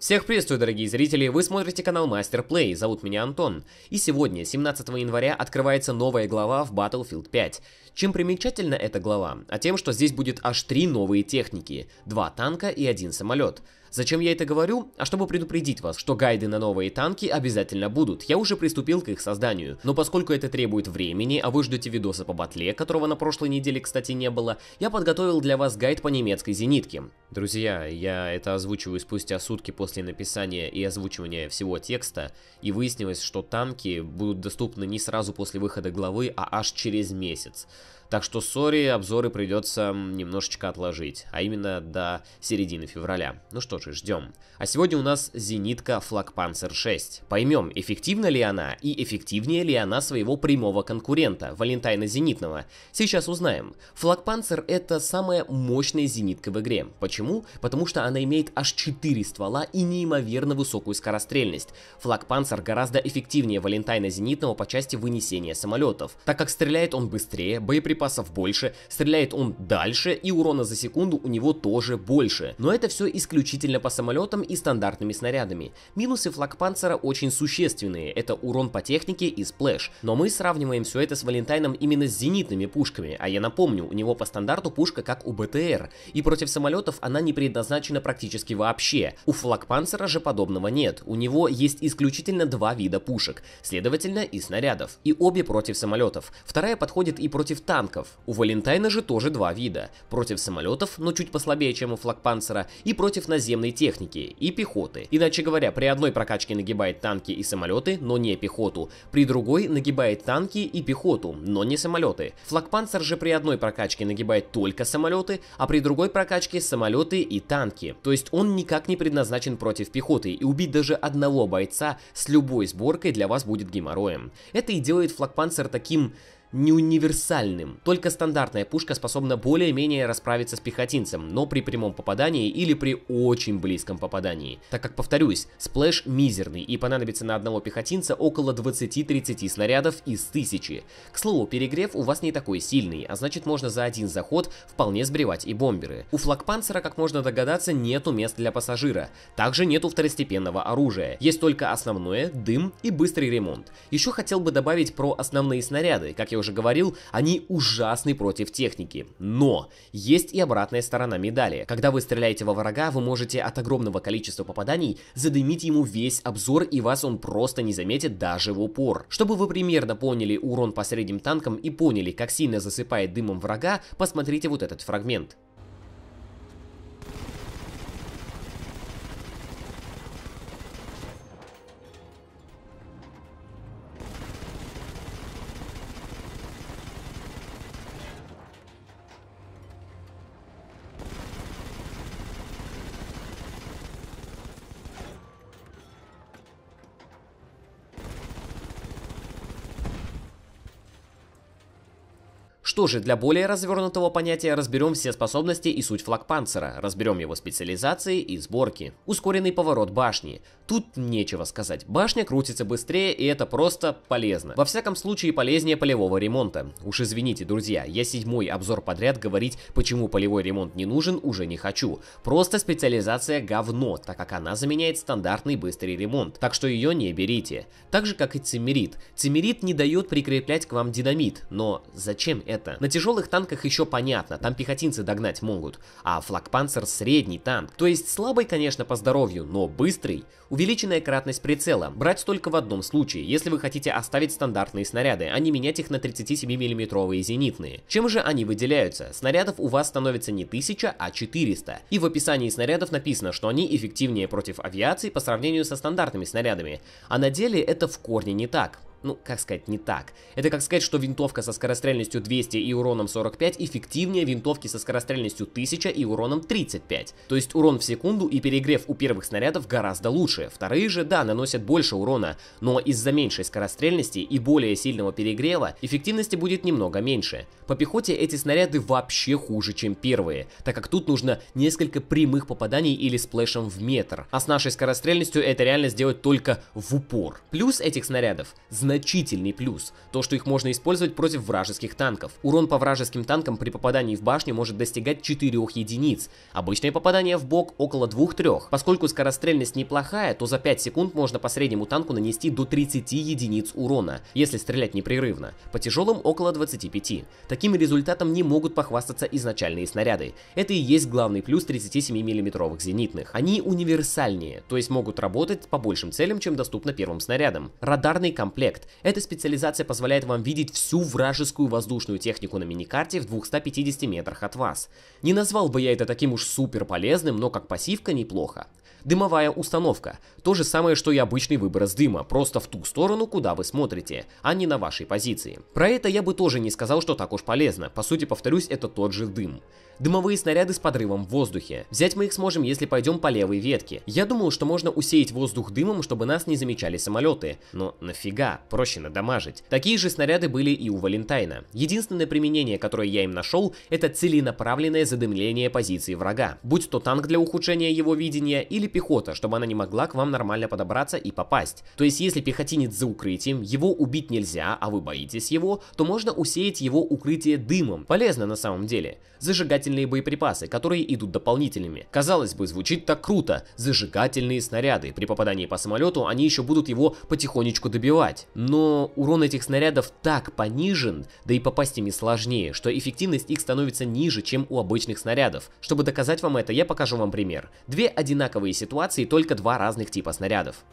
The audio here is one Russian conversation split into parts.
Всех приветствую, дорогие зрители! Вы смотрите канал Мастер Плей, зовут меня Антон. И сегодня, 17 января, открывается новая глава в Battlefield 5. Чем примечательна эта глава? А тем, что здесь будет аж три новые техники. Два танка и один самолет. Зачем я это говорю? А чтобы предупредить вас, что гайды на новые танки обязательно будут. Я уже приступил к их созданию. Но поскольку это требует времени, а вы ждете видоса по батле, которого на прошлой неделе, кстати, не было, я подготовил для вас гайд по немецкой зенитке. Друзья, я это озвучиваю спустя сутки после написания и озвучивания всего текста, и выяснилось, что танки будут доступны не сразу после выхода главы, а аж через месяц. Так что, сори, обзоры придется немножечко отложить, а именно до середины февраля. Ну что же, ждем. А сегодня у нас зенитка Флагпанцер 6. Поймем, эффективна ли она и эффективнее ли она своего прямого конкурента, Валентайна Зенитного. Сейчас узнаем. Флагпанцер это самая мощная зенитка в игре. Почему? Потому что она имеет аж 4 ствола и неимоверно высокую скорострельность. Флагпанцер гораздо эффективнее Валентайна Зенитного по части вынесения самолетов, так как стреляет он быстрее, боеприпасы боеприпасов больше, стреляет он дальше и урона за секунду у него тоже больше. Но это все исключительно по самолетам и стандартными снарядами. Минусы флагпанцера очень существенные, это урон по технике и сплэш. Но мы сравниваем все это с Валентайном именно с зенитными пушками, а я напомню, у него по стандарту пушка как у БТР, и против самолетов она не предназначена практически вообще. У флагпанцера же подобного нет, у него есть исключительно два вида пушек, следовательно и снарядов, и обе против самолетов. Вторая подходит и против танков, танков. У Валентайна же тоже два вида. Против самолетов, но чуть послабее, чем у флагпанцера, и против наземной техники и пехоты. Иначе говоря, при одной прокачке нагибает танки и самолеты, но не пехоту. При другой нагибает танки и пехоту, но не самолеты. Флагпанцер же при одной прокачке нагибает только самолеты, а при другой прокачке самолеты и танки. То есть он никак не предназначен против пехоты, и убить даже одного бойца с любой сборкой для вас будет геморроем. Это и делает флагпанцер таким не универсальным. Только стандартная пушка способна более-менее расправиться с пехотинцем, но при прямом попадании или при очень близком попадании. Так как, повторюсь, сплэш мизерный и понадобится на одного пехотинца около 20-30 снарядов из тысячи. К слову, перегрев у вас не такой сильный, а значит можно за один заход вполне сбривать и бомберы. У флагпанцера, как можно догадаться, нету мест для пассажира. Также нету второстепенного оружия. Есть только основное, дым и быстрый ремонт. Еще хотел бы добавить про основные снаряды. Как я уже говорил, они ужасны против техники. Но есть и обратная сторона медали. Когда вы стреляете во врага, вы можете от огромного количества попаданий задымить ему весь обзор, и вас он просто не заметит даже в упор. Чтобы вы примерно поняли урон по средним танкам и поняли, как сильно засыпает дымом врага, посмотрите вот этот фрагмент. Что же, для более развернутого понятия разберем все способности и суть флаг панцера, разберем его специализации и сборки. Ускоренный поворот башни. Тут нечего сказать. Башня крутится быстрее и это просто полезно. Во всяком случае полезнее полевого ремонта. Уж извините, друзья, я седьмой обзор подряд говорить, почему полевой ремонт не нужен, уже не хочу. Просто специализация говно, так как она заменяет стандартный быстрый ремонт, так что ее не берите. Так же как и цемерит. Цемерит не дает прикреплять к вам динамит, но зачем это? это. На тяжелых танках еще понятно, там пехотинцы догнать могут, а флагпанцер средний танк. То есть слабый, конечно, по здоровью, но быстрый. Увеличенная кратность прицела. Брать только в одном случае, если вы хотите оставить стандартные снаряды, а не менять их на 37 миллиметровые зенитные. Чем же они выделяются? Снарядов у вас становится не 1000, а 400. И в описании снарядов написано, что они эффективнее против авиации по сравнению со стандартными снарядами. А на деле это в корне не так ну, как сказать, не так. Это как сказать, что винтовка со скорострельностью 200 и уроном 45 эффективнее винтовки со скорострельностью 1000 и уроном 35. То есть урон в секунду и перегрев у первых снарядов гораздо лучше. Вторые же, да, наносят больше урона, но из-за меньшей скорострельности и более сильного перегрева эффективности будет немного меньше. По пехоте эти снаряды вообще хуже, чем первые, так как тут нужно несколько прямых попаданий или сплэшем в метр. А с нашей скорострельностью это реально сделать только в упор. Плюс этих снарядов – значительный плюс – то, что их можно использовать против вражеских танков. Урон по вражеским танкам при попадании в башню может достигать 4 единиц, обычное попадание в бок около 2-3. Поскольку скорострельность неплохая, то за 5 секунд можно по среднему танку нанести до 30 единиц урона, если стрелять непрерывно, по тяжелым около 25. Таким результатом не могут похвастаться изначальные снаряды. Это и есть главный плюс 37 миллиметровых зенитных. Они универсальнее, то есть могут работать по большим целям, чем доступно первым снарядам. Радарный комплект эффект. Эта специализация позволяет вам видеть всю вражескую воздушную технику на миникарте в 250 метрах от вас. Не назвал бы я это таким уж супер полезным, но как пассивка неплохо. Дымовая установка. То же самое, что и обычный выброс дыма, просто в ту сторону, куда вы смотрите, а не на вашей позиции. Про это я бы тоже не сказал, что так уж полезно. По сути, повторюсь, это тот же дым. Дымовые снаряды с подрывом в воздухе. Взять мы их сможем, если пойдем по левой ветке. Я думал, что можно усеять воздух дымом, чтобы нас не замечали самолеты. Но нафига? проще надамажить. Такие же снаряды были и у Валентайна. Единственное применение, которое я им нашел, это целенаправленное задымление позиции врага. Будь то танк для ухудшения его видения или пехота, чтобы она не могла к вам нормально подобраться и попасть. То есть если пехотинец за укрытием, его убить нельзя, а вы боитесь его, то можно усеять его укрытие дымом. Полезно на самом деле. Зажигательные боеприпасы, которые идут дополнительными. Казалось бы, звучит так круто. Зажигательные снаряды. При попадании по самолету они еще будут его потихонечку добивать но урон этих снарядов так понижен, да и попасть ими сложнее, что эффективность их становится ниже, чем у обычных снарядов. Чтобы доказать вам это, я покажу вам пример. Две одинаковые ситуации, только два разных типа снарядов.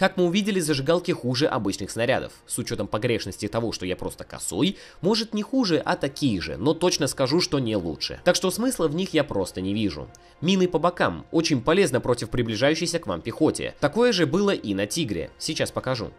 Как мы увидели, зажигалки хуже обычных снарядов. С учетом погрешности того, что я просто косой, может не хуже, а такие же, но точно скажу, что не лучше. Так что смысла в них я просто не вижу. Мины по бокам очень полезно против приближающейся к вам пехоте. Такое же было и на Тигре, сейчас покажу.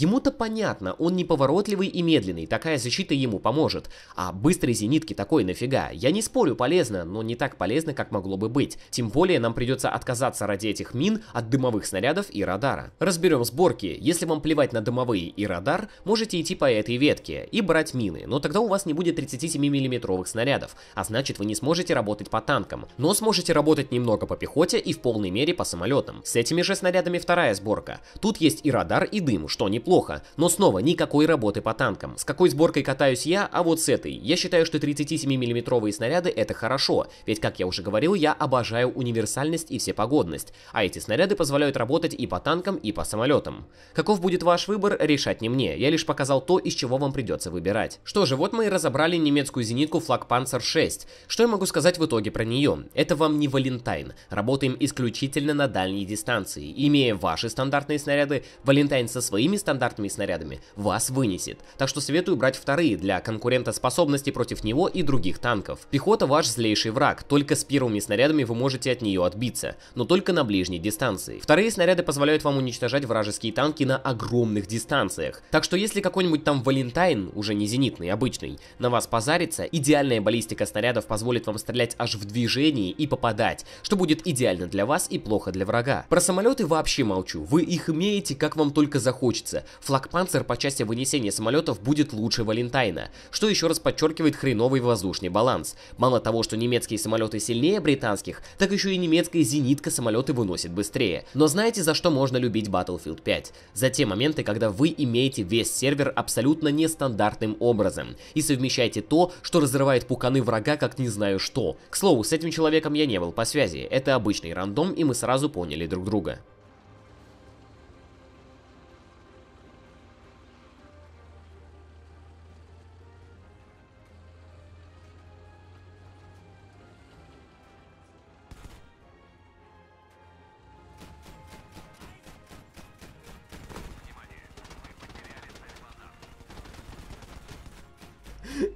Ему-то понятно, он неповоротливый и медленный, такая защита ему поможет. А быстрой зенитки такой нафига? Я не спорю, полезно, но не так полезно, как могло бы быть. Тем более нам придется отказаться ради этих мин от дымовых снарядов и радара. Разберем сборки. Если вам плевать на дымовые и радар, можете идти по этой ветке и брать мины, но тогда у вас не будет 37 миллиметровых снарядов, а значит вы не сможете работать по танкам, но сможете работать немного по пехоте и в полной мере по самолетам. С этими же снарядами вторая сборка. Тут есть и радар, и дым, что неплохо неплохо, но снова никакой работы по танкам. С какой сборкой катаюсь я, а вот с этой. Я считаю, что 37 миллиметровые снаряды это хорошо, ведь, как я уже говорил, я обожаю универсальность и всепогодность, а эти снаряды позволяют работать и по танкам, и по самолетам. Каков будет ваш выбор, решать не мне, я лишь показал то, из чего вам придется выбирать. Что же, вот мы и разобрали немецкую зенитку Флагпанцер 6. Что я могу сказать в итоге про нее? Это вам не Валентайн, работаем исключительно на дальней дистанции. Имея ваши стандартные снаряды, Валентайн со своими стандартными стандартными снарядами, вас вынесет. Так что советую брать вторые для конкурентоспособности против него и других танков. Пехота ваш злейший враг, только с первыми снарядами вы можете от нее отбиться, но только на ближней дистанции. Вторые снаряды позволяют вам уничтожать вражеские танки на огромных дистанциях. Так что если какой-нибудь там Валентайн, уже не зенитный, обычный, на вас позарится, идеальная баллистика снарядов позволит вам стрелять аж в движении и попадать, что будет идеально для вас и плохо для врага. Про самолеты вообще молчу, вы их имеете как вам только захочется, Флагпанцер по части вынесения самолетов будет лучше Валентайна, что еще раз подчеркивает хреновый воздушный баланс. Мало того, что немецкие самолеты сильнее британских, так еще и немецкая зенитка самолеты выносит быстрее. Но знаете, за что можно любить Battlefield 5? За те моменты, когда вы имеете весь сервер абсолютно нестандартным образом и совмещаете то, что разрывает пуканы врага как не знаю что. К слову, с этим человеком я не был по связи, это обычный рандом и мы сразу поняли друг друга.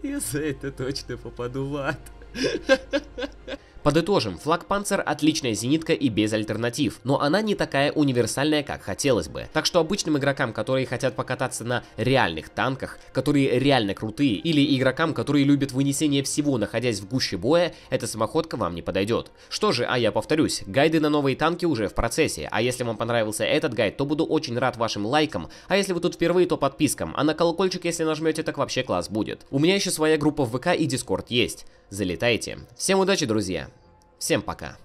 И за это точно попаду в ад. Подытожим, флаг Панцер отличная зенитка и без альтернатив, но она не такая универсальная, как хотелось бы. Так что обычным игрокам, которые хотят покататься на реальных танках, которые реально крутые, или игрокам, которые любят вынесение всего, находясь в гуще боя, эта самоходка вам не подойдет. Что же, а я повторюсь, гайды на новые танки уже в процессе, а если вам понравился этот гайд, то буду очень рад вашим лайкам, а если вы тут впервые, то подпискам, а на колокольчик, если нажмете, так вообще класс будет. У меня еще своя группа в ВК и Дискорд есть. Залетайте. Всем удачи, друзья! Всем пока.